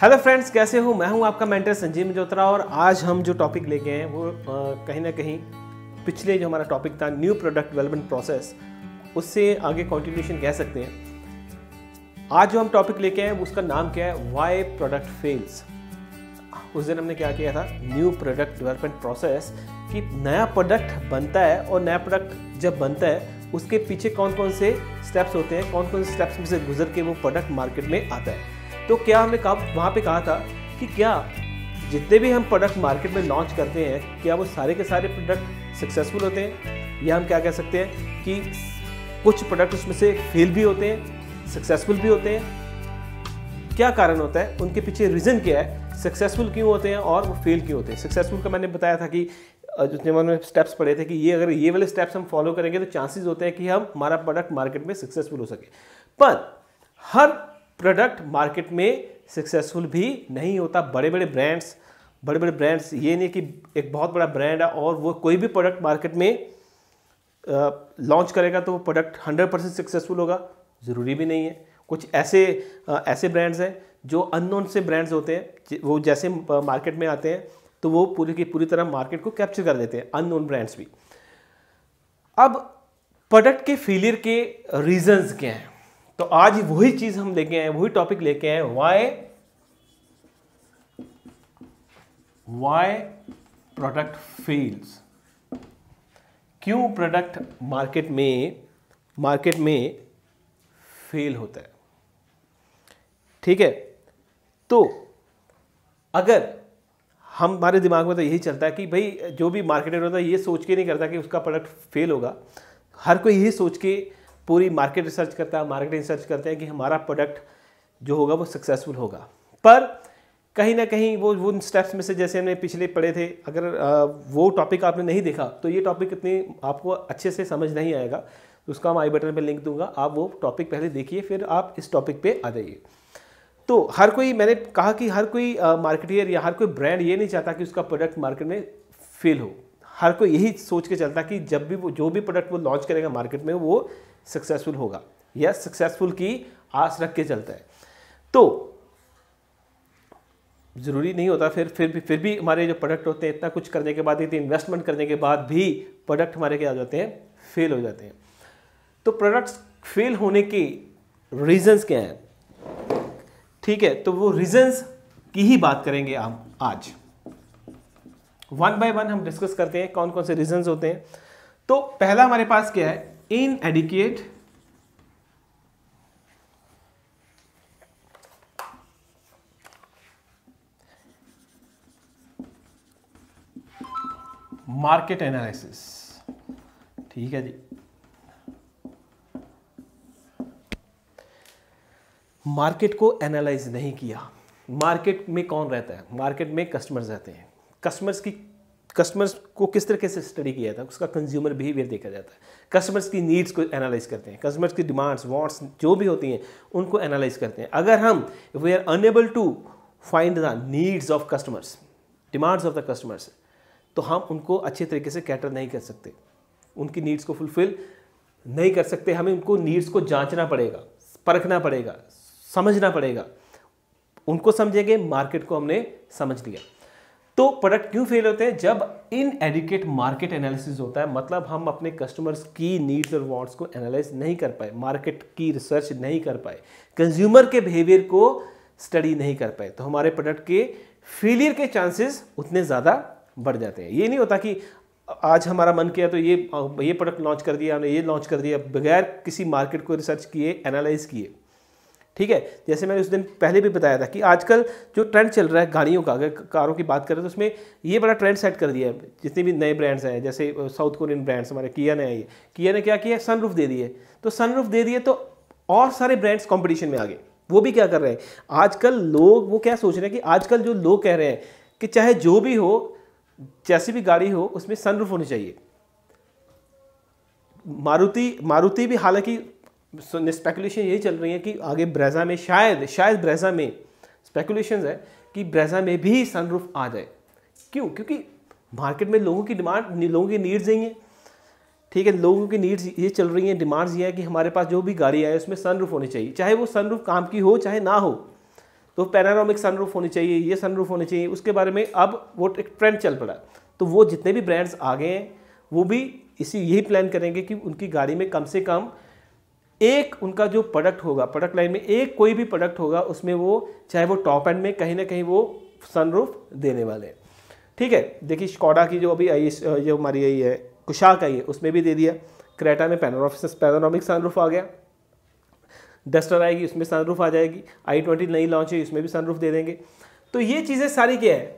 hello friends कैसे हो मैं हूं आपका मेंटर संजीव मजोत्रा और आज हम जो टॉपिक लेके हैं वो कहीं ना कहीं पिछले जो हमारा टॉपिक था न्यू प्रोडक्ट डेवलपमेंट प्रोसेस उससे आगे कॉन्टिन्यूशन कह सकते हैं आज जो हम टॉपिक लेके हैं उसका नाम क्या है वाई प्रोडक्ट फेल्स उस दिन हमने क्या किया था न्यू प्रोडक्ट डेवलपमेंट प्रोसेस कि नया प्रोडक्ट बनता है और नया प्रोडक्ट जब बनता है उसके पीछे कौन कौन से स्टेप्स होते हैं कौन कौन से स्टेप्स में से गुजर के वो प्रोडक्ट मार्केट में आता है तो क्या हमने कहा वहाँ पे कहा था कि क्या जितने भी हम प्रोडक्ट मार्केट में लॉन्च करते हैं क्या वो सारे के सारे प्रोडक्ट सक्सेसफुल होते हैं या हम क्या कह सकते हैं कि कुछ प्रोडक्ट उसमें से फेल भी होते हैं सक्सेसफुल भी होते हैं क्या कारण होता है उनके पीछे रीज़न क्या है सक्सेसफुल क्यों होते हैं और वो फेल क्यों होते हैं सक्सेसफुल का मैंने बताया था कि जितने मैंने स्टेप्स पढ़े थे कि ये अगर ये वाले स्टेप्स हम फॉलो करेंगे तो चांसेस होते हैं कि हम हमारा प्रोडक्ट मार्केट में सक्सेसफुल हो सके पर हर प्रोडक्ट मार्केट में सक्सेसफुल भी नहीं होता बड़े बड़े ब्रांड्स बड़े बड़े ब्रांड्स ये नहीं कि एक बहुत बड़ा ब्रांड है और वो कोई भी प्रोडक्ट मार्केट में लॉन्च करेगा तो वो प्रोडक्ट हंड्रेड परसेंट सक्सेसफुल होगा ज़रूरी भी नहीं है कुछ ऐसे आ, ऐसे ब्रांड्स हैं जो अननोन से ब्रांड्स होते हैं वो जैसे मार्केट में आते हैं तो वो पूरी की पूरी तरह मार्केट को कैप्चर कर देते हैं अननोन ब्रांड्स भी अब प्रोडक्ट के फेलियर के रीजंस क्या हैं तो आज वही चीज हम लेके आए वही टॉपिक लेके आए वाई वाई प्रोडक्ट फेल्स क्यों प्रोडक्ट मार्केट में मार्केट में फेल होता है ठीक है तो अगर हम हमारे दिमाग में तो यही चलता है कि भाई जो भी मार्केटर होता है ये सोच के नहीं करता कि उसका प्रोडक्ट फेल होगा हर कोई यही सोच के पूरी मार्केट रिसर्च करता है मार्केट रिसर्च करते हैं कि हमारा प्रोडक्ट जो होगा वो सक्सेसफुल होगा पर कहीं ना कहीं वो उन स्टेप्स में से जैसे हमने पिछले पढ़े थे अगर वो टॉपिक आपने नहीं देखा तो ये टॉपिक इतनी आपको अच्छे से समझ नहीं आएगा तो उसका मैं आई बटन पर लिंक दूंगा आप वो टॉपिक पहले देखिए फिर आप इस टॉपिक पर आ जाइए तो हर कोई मैंने कहा कि हर कोई मार्केटियर या हर कोई ब्रांड ये नहीं चाहता कि उसका प्रोडक्ट मार्केट में फेल हो हर कोई यही सोच के चलता कि जब भी वो जो भी प्रोडक्ट वो लॉन्च करेगा मार्केट में वो सक्सेसफुल होगा या सक्सेसफुल की आस रख के चलता है तो ज़रूरी नहीं होता फिर फिर भी फिर भी हमारे जो प्रोडक्ट होते हैं इतना कुछ करने के बाद इतनी इन्वेस्टमेंट करने के बाद भी प्रोडक्ट हमारे क्या हो जाते हैं फेल हो जाते हैं तो प्रोडक्ट्स फेल होने के रीजंस क्या हैं ठीक है तो वो रीजंस की ही बात करेंगे हम आज वन बाय वन हम डिस्कस करते हैं कौन कौन से रीजंस होते हैं तो पहला हमारे पास क्या है inadequate मार्केट एनालिसिस ठीक है जी मार्केट को एनालाइज नहीं किया मार्केट में कौन रहता है मार्केट में कस्टमर्स रहते हैं कस्टमर्स की कस्टमर्स को किस तरीके से स्टडी किया जाता है उसका कंज्यूमर बिहेवियर देखा जाता है कस्टमर्स की नीड्स को एनालाइज करते हैं कस्टमर्स की डिमांड्स वांट्स जो भी होती हैं उनको एनालाइज करते हैं अगर हम we are unable to find the needs of customers demands of the customers तो हम उनको अच्छे तरीके से कैटर नहीं कर सकते उनकी नीड्स को फुलफिल नहीं कर सकते हमें उनको नीड्स को जांचना पड़ेगा परखना पड़ेगा समझना पड़ेगा उनको समझेंगे मार्केट को हमने समझ लिया तो प्रोडक्ट क्यों फेल होते हैं जब इन एडिकेट मार्केट एनालिसिस होता है मतलब हम अपने कस्टमर्स की नीड्स और वांट्स को एनालाइज नहीं कर पाए मार्केट की रिसर्च नहीं कर पाए कंज्यूमर के बिहेवियर को स्टडी नहीं कर पाए तो हमारे प्रोडक्ट के फेलियर के चांसेस उतने ज़्यादा बढ़ जाते हैं ये नहीं होता कि आज हमारा मन किया तो ये ये प्रोडक्ट लॉन्च कर दिया हमने ये लॉन्च कर दिया बगैर किसी मार्केट को रिसर्च किए एनालाइज किए ठीक है जैसे मैंने उस दिन पहले भी बताया था कि आजकल जो ट्रेंड चल रहा है गाड़ियों का अगर कारों की बात करें तो उसमें ये बड़ा ट्रेंड सेट कर दिया है जितने भी नए ब्रांड्स हैं जैसे साउथ कोरियन ब्रांड्स हमारे किया ने आई है किया ने क्या किया सनरूफ दे दिए तो सनरूफ दे दिए तो और सारे ब्रांड्स कॉम्पिटिशन में आ गए वो भी क्या कर रहे हैं आजकल लोग वो क्या सोच रहे हैं कि आजकल जो लोग कह रहे हैं कि चाहे जो भी हो जैसी भी गाड़ी हो उसमें सनरूफ होनी चाहिए मारुति मारुति भी हालांकि स्पेकुलेशन यही चल रही है कि आगे ब्रेजा में शायद शायद ब्रेजा में स्पेकुलेशन है कि ब्रेजा में भी सनरूफ आ जाए क्यों क्योंकि मार्केट में लोगों की डिमांड लोगों की नीड्स यही हैं ठीक है लोगों की नीड्स ये चल रही हैं डिमांड्स ये है कि हमारे पास जो भी गाड़ी आए उसमें सनरूफ होनी चाहिए चाहे वो सनरूफ काम की हो चाहे ना हो तो पैनारोमिक सनरूफ होनी चाहिए ये सनरूफ होनी चाहिए उसके बारे में अब वो एक ट्रेंड चल पड़ा तो वो जितने भी ब्रांड्स आ गए हैं वो भी इसी यही प्लान करेंगे कि उनकी गाड़ी में कम से कम एक उनका जो प्रोडक्ट होगा प्रोडक्ट लाइन में एक कोई भी प्रोडक्ट होगा उसमें वो चाहे वो टॉप एंड में कहीं ना कहीं वो सनरूफ देने वाले हैं ठीक है देखिए स्कॉडा की जो अभी आई जो हमारी आई है कुशाक आई है उसमें भी दे दिया क्रेटा में पैनोरॉफ पैनोरामिक सनरूफ आ गया डस्टर आएगी उसमें सनरूफ आ जाएगी आई ट्वेंटी नई लॉन्च है उसमें भी सनरूफ दे देंगे तो ये चीज़ें सारी क्या है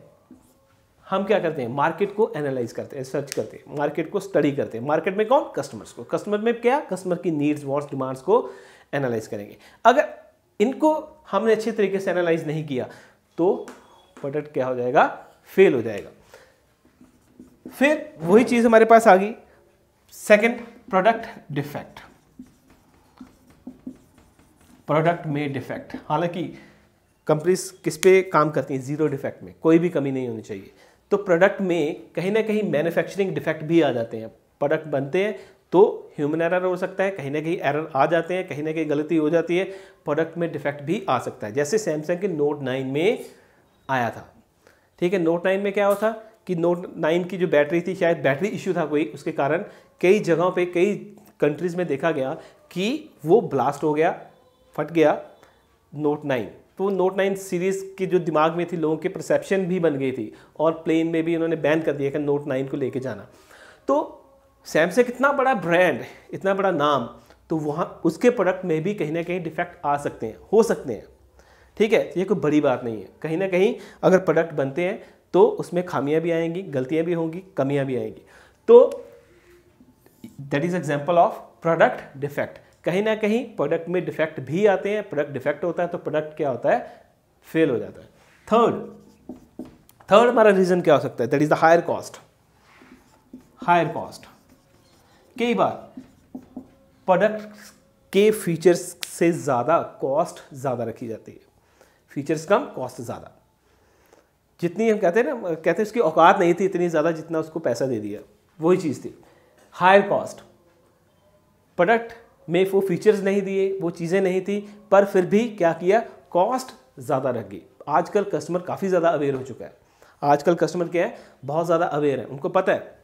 हम क्या करते हैं मार्केट को एनालाइज करते हैं सर्च करते हैं मार्केट को स्टडी करते हैं मार्केट में कौन कस्टमर्स को कस्टमर में क्या कस्टमर की नीड्स वॉन्ट्स डिमांड्स को एनालाइज करेंगे अगर इनको हमने अच्छे तरीके से एनालाइज नहीं किया तो प्रोडक्ट क्या हो जाएगा फेल हो जाएगा फिर वही चीज़ हमारे पास आ गई सेकेंड प्रोडक्ट डिफेक्ट प्रोडक्ट में डिफेक्ट हालांकि कंपनीज किस पे काम करती हैं जीरो डिफेक्ट में कोई भी कमी नहीं होनी चाहिए तो प्रोडक्ट में कहीं ना कहीं मैन्युफैक्चरिंग डिफेक्ट भी आ जाते हैं प्रोडक्ट बनते हैं तो ह्यूमन एरर हो सकता है कहीं ना कहीं एरर आ जाते हैं कहीं ना कहीं गलती हो जाती है प्रोडक्ट में डिफेक्ट भी आ सकता है जैसे सैमसंग के नोट नाइन में आया था ठीक है नोट नाइन में क्या होता कि नोट नाइन की जो बैटरी थी शायद बैटरी इश्यू था कोई उसके कारण कई जगहों पे कई कंट्रीज़ में देखा गया कि वो ब्लास्ट हो गया फट गया नोट नाइन तो वो नोट नाइन सीरीज़ की जो दिमाग में थी लोगों के परसेप्शन भी बन गई थी और प्लेन में भी उन्होंने बैन कर दिया कि नोट नाइन को लेके जाना तो सैमसंग इतना बड़ा ब्रांड इतना बड़ा नाम तो वहाँ उसके प्रोडक्ट में भी कहीं ना कहीं डिफेक्ट आ सकते हैं हो सकते हैं ठीक है ये कोई बड़ी बात नहीं है कहीं ना कहीं अगर प्रोडक्ट बनते हैं तो उसमें खामियां भी आएंगी गलतियां भी होंगी कमियां भी आएंगी तो that is example of product defect कहीं ना कहीं प्रोडक्ट में डिफेक्ट भी आते हैं प्रोडक्ट डिफेक्ट होता है तो प्रोडक्ट क्या होता है फेल हो जाता है थर्ड थर्ड हमारा रीज़न क्या हो सकता है that is the higher cost higher cost कई बार प्रोडक्ट के फीचर्स से ज़्यादा कॉस्ट ज़्यादा रखी जाती है फीचर्स कम कॉस्ट ज़्यादा जितनी हम कहते हैं ना कहते हैं उसकी औकात नहीं थी इतनी ज़्यादा जितना उसको पैसा दे दिया वही चीज़ थी हायर कॉस्ट प्रोडक्ट में वो फीचर्स नहीं दिए वो चीज़ें नहीं थी पर फिर भी क्या किया कॉस्ट ज़्यादा रख गई आजकल कस्टमर काफ़ी ज़्यादा अवेयर हो चुका है आजकल कस्टमर क्या है बहुत ज़्यादा अवेयर है उनको पता है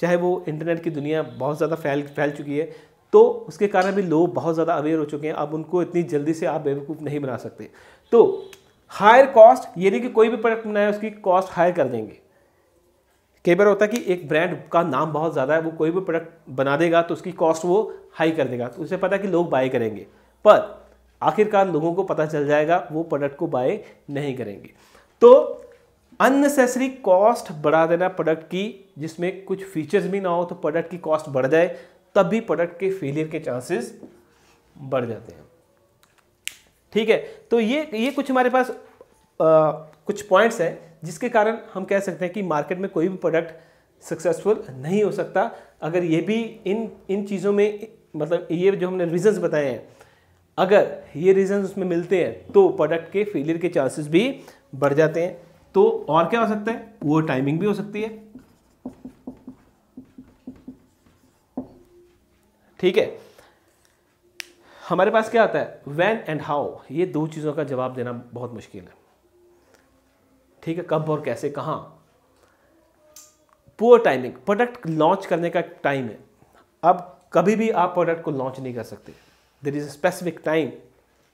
चाहे वो इंटरनेट की दुनिया बहुत ज़्यादा फैल फैल चुकी है तो उसके कारण भी लोग बहुत ज़्यादा अवेयर हो चुके हैं अब उनको इतनी जल्दी से आप बेवकूफ़ नहीं बना सकते तो हायर कॉस्ट ये नहीं कि कोई भी प्रोडक्ट बनाए उसकी कॉस्ट हायर कर देंगे कई बार होता है कि एक ब्रांड का नाम बहुत ज़्यादा है वो कोई भी प्रोडक्ट बना देगा तो उसकी कॉस्ट वो हाई कर देगा तो उसे पता है कि लोग बाय करेंगे पर आखिरकार लोगों को पता चल जाएगा वो प्रोडक्ट को बाय नहीं करेंगे तो अननेसेसरी कॉस्ट बढ़ा देना प्रोडक्ट की जिसमें कुछ फीचर्स भी ना हो तो प्रोडक्ट की कॉस्ट बढ़ जाए तब भी प्रोडक्ट के फेलियर के चांसेस बढ़ जाते हैं ठीक है तो ये ये कुछ हमारे पास आ, कुछ पॉइंट्स हैं जिसके कारण हम कह सकते हैं कि मार्केट में कोई भी प्रोडक्ट सक्सेसफुल नहीं हो सकता अगर ये भी इन इन चीज़ों में मतलब ये जो हमने रीजंस बताए हैं अगर ये रीजंस उसमें मिलते हैं तो प्रोडक्ट के फेलियर के चांसेस भी बढ़ जाते हैं तो और क्या हो सकता है वो टाइमिंग भी हो सकती है ठीक है हमारे पास क्या आता है वैन एंड हाउ ये दो चीज़ों का जवाब देना बहुत मुश्किल है ठीक है कब और कैसे कहाँ पुअर टाइमिंग प्रोडक्ट लॉन्च करने का टाइम है अब कभी भी आप प्रोडक्ट को लॉन्च नहीं कर सकते there is a specific time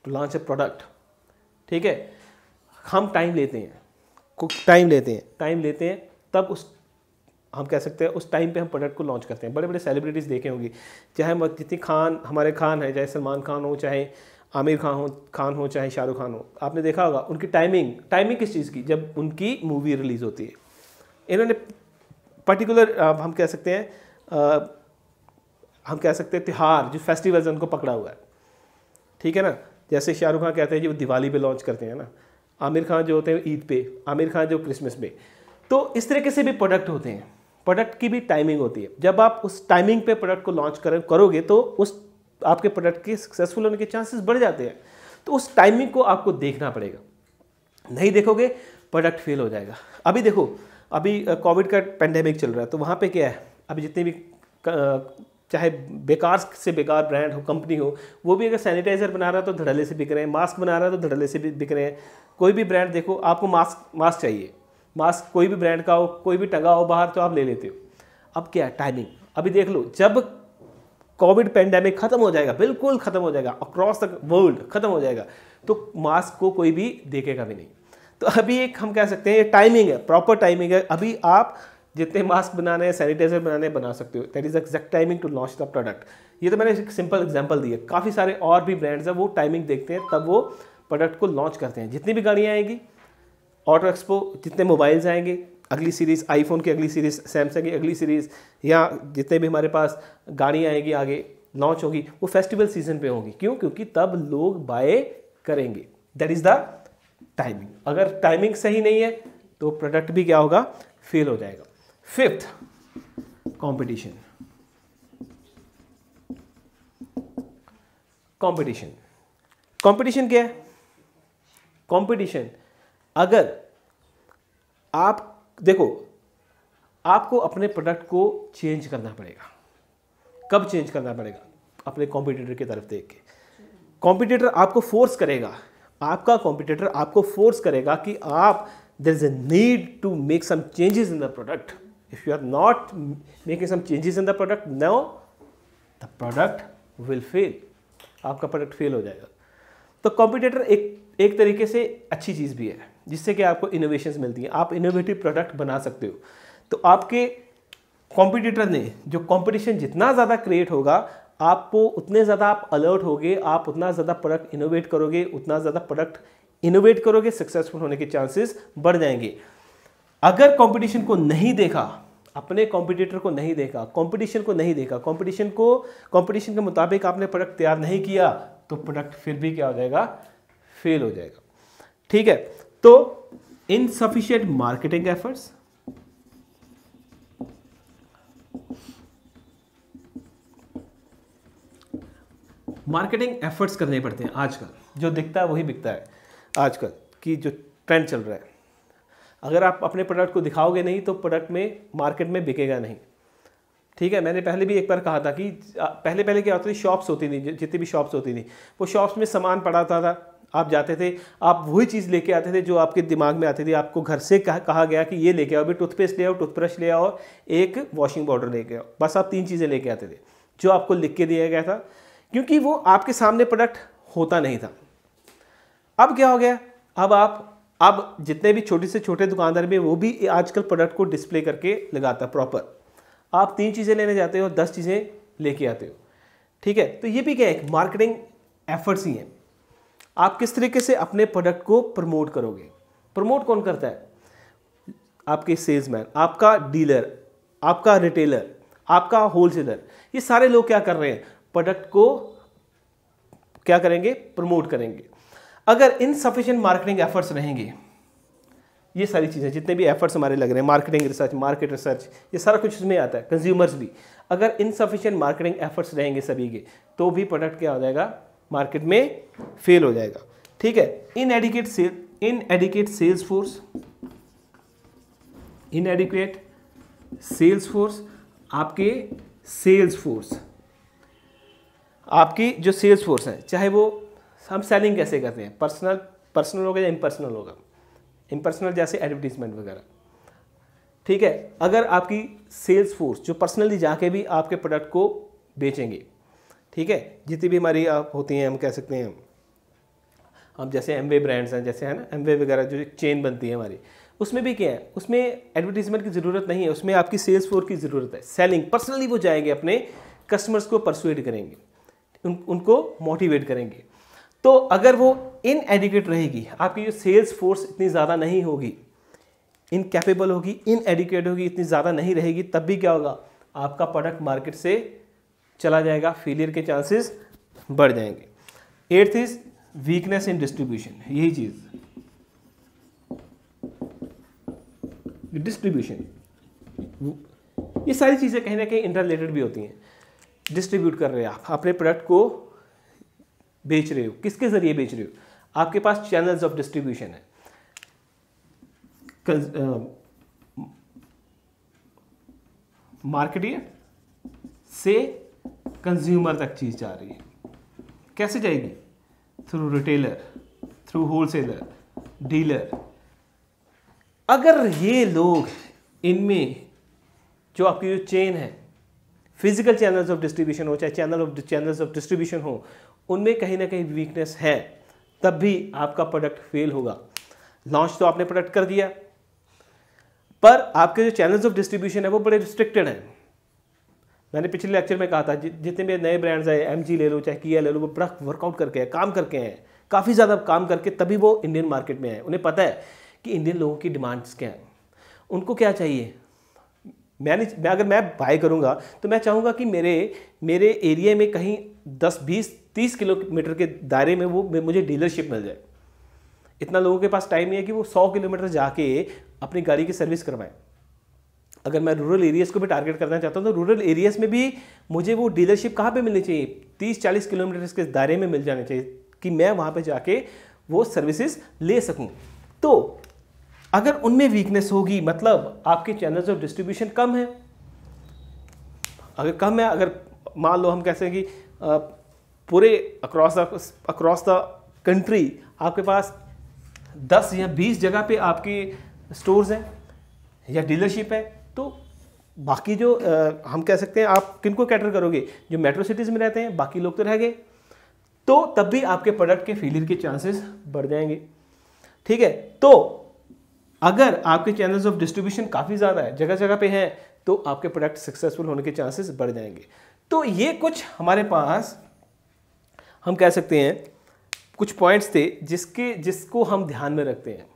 to launch a product ठीक है हम टाइम लेते हैं टाइम लेते हैं टाइम लेते हैं तब उस हम कह सकते हैं उस टाइम पे हम प्रोडक्ट को लॉन्च करते हैं बड़े बड़े सेलिब्रिटीज़ देखे होंगे चाहे जितनी खान हमारे खान हैं चाहे सलमान खान हो चाहे आमिर खान हो खान हो चाहे शाहरुख खान हो आपने देखा होगा उनकी टाइमिंग टाइमिंग किस चीज़ की जब उनकी मूवी रिलीज़ होती है इन्होंने पर्टिकुलर हम कह सकते हैं आ, हम कह सकते हैं त्यौहार जो फेस्टिवल्स उनको पकड़ा हुआ है ठीक है ना जैसे शाहरुख खान कहते हैं जी वो दिवाली पे लॉन्च करते हैं ना आमिर खान जो होते हैं ईद पे आमिर खान जो क्रिसमस पे तो इस तरीके से भी प्रोडक्ट होते हैं प्रोडक्ट की भी टाइमिंग होती है जब आप उस टाइमिंग पे प्रोडक्ट को लॉन्च करोगे तो उस आपके प्रोडक्ट के सक्सेसफुल होने के चांसेस बढ़ जाते हैं तो उस टाइमिंग को आपको देखना पड़ेगा नहीं देखोगे प्रोडक्ट फेल हो जाएगा अभी देखो अभी कोविड का पेंडेमिक चल रहा है तो वहाँ पे क्या है अभी जितने भी चाहे बेकार से बेकार ब्रांड हो कंपनी हो वो भी अगर सैनिटाइज़र बना रहा है तो धड़ल्ले से बिक रहे हैं मास्क बना रहा है तो धड़ल्ले से भी बिक रहे हैं कोई भी ब्रांड देखो आपको मास्क मास्क चाहिए मास्क कोई भी ब्रांड का हो कोई भी टंगा हो बाहर तो आप ले लेते हो अब क्या है टाइमिंग अभी देख लो जब कोविड पेंडेमिक खत्म हो जाएगा बिल्कुल खत्म हो जाएगा अक्रॉस द वर्ल्ड खत्म हो जाएगा तो मास्क को कोई भी देखेगा भी नहीं तो अभी एक हम कह सकते हैं ये टाइमिंग है प्रॉपर टाइमिंग है अभी आप जितने मास्क बनाने हैं सैनिटाइजर बनाने बना सकते हो that is exact timing to launch the product ये तो मैंने एक सिंपल एग्जाम्पल दिया काफ़ी सारे और भी ब्रांड्स हैं वो टाइमिंग देखते हैं तब वो प्रोडक्ट को लॉन्च करते हैं जितनी भी गाड़ियाँ आएंगी ऑटो एक्सपो जितने मोबाइल्स आएंगे अगली सीरीज़ आईफोन की अगली सीरीज़ सैमसंग की अगली सीरीज़ या जितने भी हमारे पास गाड़ियाँ आएगी आगे लॉन्च होगी वो फेस्टिवल सीजन पे होगी क्यों क्योंकि तब लोग बाय करेंगे दैट इज़ द टाइमिंग अगर टाइमिंग सही नहीं है तो प्रोडक्ट भी क्या होगा फेल हो जाएगा फिफ्थ कंपटीशन कंपटीशन कंपटीशन क्या है कंपटीशन अगर आप देखो आपको अपने प्रोडक्ट को चेंज करना पड़ेगा कब चेंज करना पड़ेगा अपने कॉम्पिटिटर की तरफ देख के कॉम्पिटिटर आपको फोर्स करेगा आपका कॉम्पिटिटर आपको फोर्स करेगा कि आप there is a need to make some changes in the product if you are not making some changes in the product no the product will fail आपका प्रोडक्ट फेल हो जाएगा तो कॉम्पिटिटर एक एक तरीके से अच्छी चीज़ भी है जिससे कि आपको इनोवेशन मिलती हैं आप इनोवेटिव प्रोडक्ट बना सकते हो तो आपके कॉम्पिटिटर ने जो कॉम्पिटिशन जितना ज़्यादा क्रिएट होगा आपको उतने ज़्यादा आप अलर्ट होगे आप उतना ज़्यादा प्रोडक्ट इनोवेट करोगे उतना ज़्यादा प्रोडक्ट इनोवेट करोगे सक्सेसफुल होने के चांसेस बढ़ जाएंगे अगर कंपटीशन को नहीं देखा अपने कॉम्पिटिटर को नहीं देखा कंपटीशन को नहीं देखा कंपटीशन को कंपटीशन के मुताबिक आपने प्रोडक्ट तैयार नहीं किया तो प्रोडक्ट फिर भी क्या हो जाएगा फेल हो जाएगा ठीक है तो insufficient marketing efforts marketing efforts करने पड़ते हैं आजकल जो दिखता है वही बिकता है आजकल की जो ट्रेंड चल रहा है अगर आप अपने प्रोडक्ट को दिखाओगे नहीं तो प्रोडक्ट में मार्केट में बिकेगा नहीं ठीक है मैंने पहले भी एक बार कहा था कि पहले पहले क्या होता थी शॉप्स होती नहीं जितनी भी शॉप्स होती थी वो शॉप्स में सामान पड़ा था, था आप जाते थे आप वही चीज़ लेके आते थे जो आपके दिमाग में आती थी आपको घर से कहा गया कि ये लेके आओ भी टूथपेस्ट ले आओ टूथब्रश ले आओ एक वॉशिंग पाउडर लेके आओ बस आप तीन चीज़ें लेके आते थे जो आपको लिख के दिया गया था क्योंकि वो आपके सामने प्रोडक्ट होता नहीं था अब क्या हो गया अब आप अब जितने भी छोटे से छोटे दुकानदार में वो भी आजकल प्रोडक्ट को डिस्प्ले करके लगाता प्रॉपर आप तीन चीज़ें लेने जाते हो दस चीज़ें लेके आते हो ठीक है तो ये भी क्या है मार्केटिंग एफर्ट्स ही हैं आप किस तरीके से अपने प्रोडक्ट को प्रमोट करोगे प्रमोट कौन करता है आपके सेल्समैन आपका डीलर आपका रिटेलर आपका होलसेलर ये सारे लोग क्या कर रहे हैं प्रोडक्ट को क्या करेंगे प्रमोट करेंगे अगर इन मार्केटिंग एफर्ट्स रहेंगे ये सारी चीज़ें जितने भी एफर्ट्स हमारे लग रहे हैं मार्केटिंग रिसर्च मार्केट रिसर्च ये सारा कुछ इसमें आता है कंज्यूमर्स भी अगर इन मार्केटिंग एफर्ट्स रहेंगे सभी के तो भी प्रोडक्ट क्या हो जाएगा मार्केट में फेल हो जाएगा ठीक है inadequate sale inadequate sales force inadequate sales force आपके सेल्स फोर्स आपकी जो सेल्स फोर्स है चाहे वो हम सेलिंग कैसे करते हैं पर्सनल पर्सनल होगा या इम्पर्सनल होगा इम्पर्सनल जैसे एडवर्टीजमेंट वगैरह ठीक है अगर आपकी सेल्स फोर्स जो पर्सनली जाके भी आपके प्रोडक्ट को बेचेंगे ठीक है जितनी भी हमारी आप होती हैं हम कह सकते हैं हम जैसे वे ब्रांड्स हैं जैसे है ना वे वगैरह जो एक चेन बनती है हमारी उसमें भी क्या है उसमें एडवर्टीजमेंट की ज़रूरत नहीं है उसमें आपकी सेल्स फोर की ज़रूरत है सेलिंग पर्सनली वो जाएंगे अपने कस्टमर्स को परसुएट करेंगे उन, उनको मोटिवेट करेंगे तो अगर वो इन एडिकेट रहेगी आपकी जो सेल्स फोर्स इतनी ज़्यादा नहीं होगी इनकेपेबल होगी इन एडिकेट होगी इतनी ज़्यादा नहीं रहेगी तब भी क्या होगा आपका प्रोडक्ट मार्केट से चला जाएगा फेलियर के चांसेस बढ़ जाएंगे eighth is weakness in distribution यही चीज़ डिस्ट्रीब्यूशन ये सारी चीज़ें कहीं ना कहीं इंटरलेटेड भी होती हैं डिस्ट्रीब्यूट कर रहे हैं आप अपने प्रोडक्ट को बेच रहे हो किसके ज़रिए बेच रहे हो आपके पास चैनल्स ऑफ डिस्ट्रीब्यूशन है मार्केटियर से कंज्यूमर तक चीज़ जा रही है कैसे जाएगी through retailer through wholesaler dealer अगर ये लोग इनमें जो आपकी जो चेन है फिजिकल चैनल्स ऑफ डिस्ट्रीब्यूशन हो चाहे channel of channels of distribution हो उनमें कहीं ना कहीं वीकनेस है तब भी आपका प्रोडक्ट फेल होगा लॉन्च तो आपने प्रोडक्ट कर दिया पर आपके जो चैनल्स ऑफ डिस्ट्रीब्यूशन है वो बड़े रिस्ट्रिक्टेड हैं मैंने पिछले लेक्चर में कहा था जि, जितने भी नए ब्रांड्स आए एम ले लो चाहे किया ले लो वो प्रोडक्ट वर्कआउट करके हैं काम करके हैं काफ़ी ज़्यादा काम करके तभी वो इंडियन मार्केट में है उन्हें पता है कि इंडियन लोगों की डिमांड्स क्या हैं उनको क्या चाहिए मैंने मैं अगर मैं बाय करूँगा तो मैं चाहूँगा कि मेरे मेरे एरिया में कहीं दस बीस तीस किलोमीटर के दायरे में वो मुझे डीलरशिप मिल जाए इतना लोगों के पास टाइम नहीं है कि वो सौ किलोमीटर जाके अपनी गाड़ी की सर्विस करवाएं अगर मैं रूरल एरियाज़ को भी टारगेट करना चाहता हूँ तो रूरल एरियाज़ में भी मुझे वो डीलरशिप कहाँ पर मिलनी चाहिए तीस चालीस किलोमीटर के दायरे में मिल जाने चाहिए कि मैं वहाँ पर जाके वो सर्विसेज ले सकूँ तो अगर उनमें वीकनेस होगी मतलब आपके चैनल्स ऑफ डिस्ट्रीब्यूशन कम है अगर कम है अगर मान लो हम कहते हैं कि पूरे across the across the country आपके पास दस या बीस जगह पे आपके स्टोर्स हैं या डीलरशिप है बाकी जो आ, हम कह सकते हैं आप किन को कैटर करोगे जो मेट्रो सिटीज़ में रहते हैं बाकी लोग तो रह गए तो तब भी आपके प्रोडक्ट के फेलियर के चांसेस बढ़ जाएंगे ठीक है तो अगर आपके चैनल्स ऑफ डिस्ट्रीब्यूशन काफ़ी ज़्यादा है जगह जगह पे हैं तो आपके प्रोडक्ट सक्सेसफुल होने के चांसेस बढ़ जाएंगे तो ये कुछ हमारे पास हम कह सकते हैं कुछ पॉइंट्स थे जिसके जिसको हम ध्यान में रखते हैं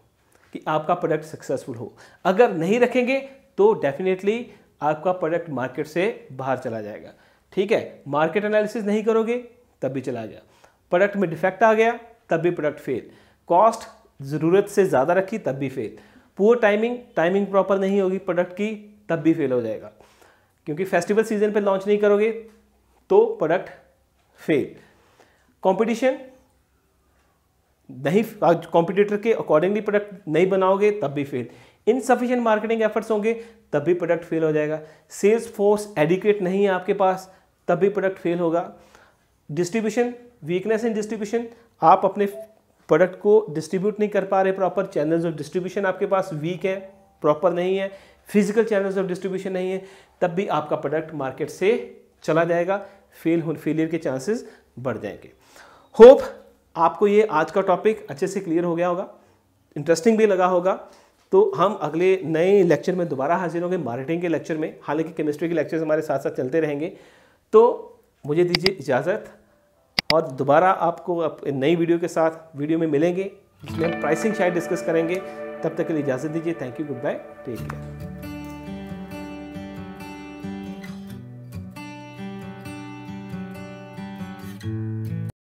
कि आपका प्रोडक्ट सक्सेसफुल हो अगर नहीं रखेंगे तो डेफिनेटली आपका प्रोडक्ट मार्केट से बाहर चला जाएगा ठीक है मार्केट एनालिसिस नहीं करोगे तब भी चला गया प्रोडक्ट में डिफेक्ट आ गया तब भी प्रोडक्ट फेल कॉस्ट ज़रूरत से ज़्यादा रखी तब भी fail poor timing timing proper नहीं होगी प्रोडक्ट की तब भी फेल हो जाएगा क्योंकि फेस्टिवल सीजन पर लॉन्च नहीं करोगे तो प्रोडक्ट फेल कॉम्पिटिशन नहीं कॉम्पिटिटर के अकॉर्डिंगली प्रोडक्ट नहीं बनाओगे तब भी फेल इनसफिशियंट मार्केटिंग एफर्ट्स होंगे तब भी प्रोडक्ट फेल हो जाएगा सेल्स फोर्स एडिकेट नहीं है आपके पास तब भी प्रोडक्ट फेल होगा डिस्ट्रीब्यूशन वीकनेस इन डिस्ट्रीब्यूशन आप अपने प्रोडक्ट को डिस्ट्रीब्यूट नहीं कर पा रहे प्रॉपर चैनल्स ऑफ डिस्ट्रीब्यूशन आपके पास वीक है प्रॉपर नहीं है फिजिकल चैनल्स ऑफ डिस्ट्रीब्यूशन नहीं है तब भी आपका प्रोडक्ट मार्केट से चला जाएगा फेल हो फेलियर के चांसेस बढ़ जाएंगे होप आपको ये आज का टॉपिक अच्छे से क्लियर हो गया होगा इंटरेस्टिंग भी लगा होगा तो हम अगले नए लेक्चर में दोबारा हाजिर होंगे मार्केटिंग के लेक्चर में हालांकि केमिस्ट्री के लेक्चर्स हमारे साथ साथ चलते रहेंगे तो मुझे दीजिए इजाज़त और दोबारा आपको आप नई वीडियो के साथ वीडियो में मिलेंगे जिसमें हम प्राइसिंग शायद डिस्कस करेंगे तब तक के लिए इजाज़त दीजिए thank you goodbye take care